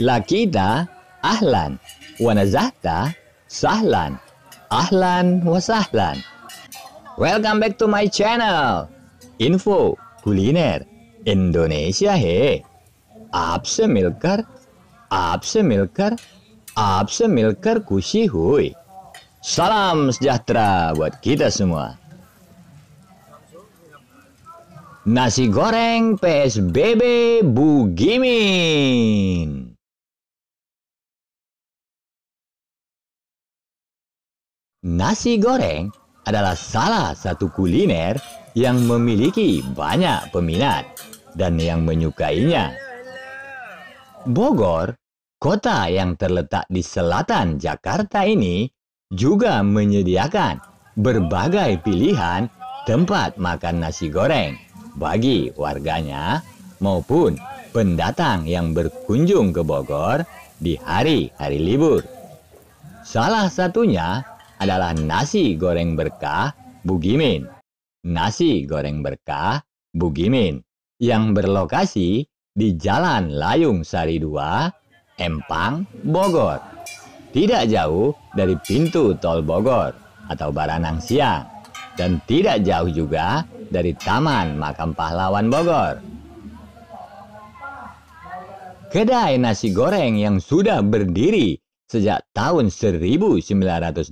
Lakida ahlan wa nazahta sahlan. Ahlan wa sahlan. Welcome back to my channel. Info Aap se milkar aap se milkar aap se milkar खुशी hui. salam sejahtera buat kita semua Nasi goreng PSBB Bugimin. Nasi goreng adalah salah satu kuliner yang memiliki banyak peminat dan yang menyukainya. Bogor, kota yang terletak di selatan Jakarta ini, juga menyediakan berbagai pilihan tempat makan nasi goreng bagi warganya maupun pendatang yang berkunjung ke Bogor di hari-hari libur. Salah satunya adalah nasi goreng berkah Bugimin. Nasi goreng berkah Bugimin yang berlokasi di Jalan Layung Sari 2, Empang, Bogor. Tidak jauh dari pintu tol Bogor atau Baranang Siang dan tidak jauh juga dari Taman Makam Pahlawan Bogor. Kedai nasi goreng yang sudah berdiri sejak tahun 1988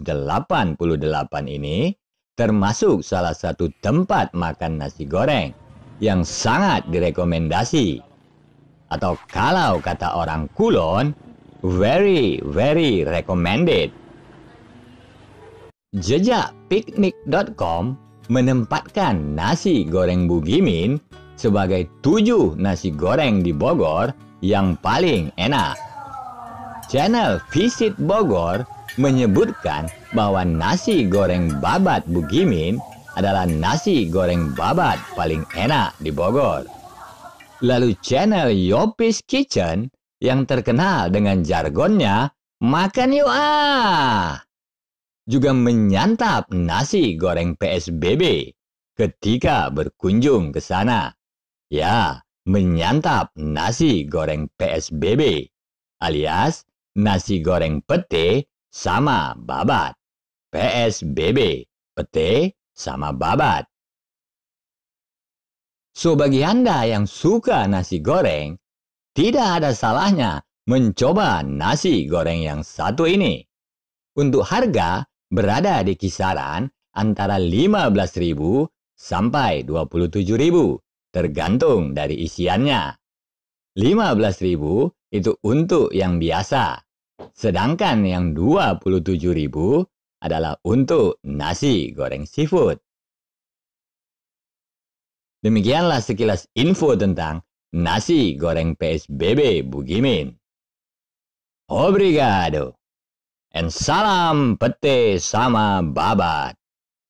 ini termasuk salah satu tempat makan nasi goreng yang sangat direkomendasi. Atau kalau kata orang Kulon, very very recommended. Jejak piknik.com menempatkan nasi goreng Bugimin sebagai tujuh nasi goreng di Bogor yang paling enak. Channel Visit Bogor menyebutkan bahwa nasi goreng babat Bugimin adalah nasi goreng babat paling enak di Bogor. Lalu channel Yopis Kitchen yang terkenal dengan jargonnya, makan yuk ah! juga menyantap nasi goreng PSBB ketika berkunjung ke sana. Ya, menyantap nasi goreng PSBB alias nasi goreng pete sama babat. PSBB, pete sama babat. So, bagi Anda yang suka nasi goreng, tidak ada salahnya mencoba nasi goreng yang satu ini. Untuk harga, berada di kisaran antara 15.000 sampai 27.000, tergantung dari isiannya. 15.000 itu untuk yang biasa, sedangkan yang 27.000 adalah untuk nasi goreng seafood. Demikianlah sekilas info tentang nasi goreng PSBB Bugimin. Obrigado. And salam pete sama babat.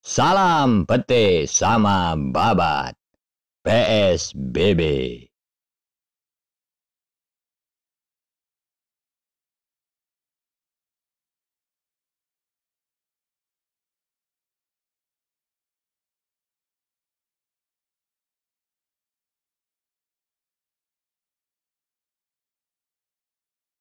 Salam pete sama babat. PSBB.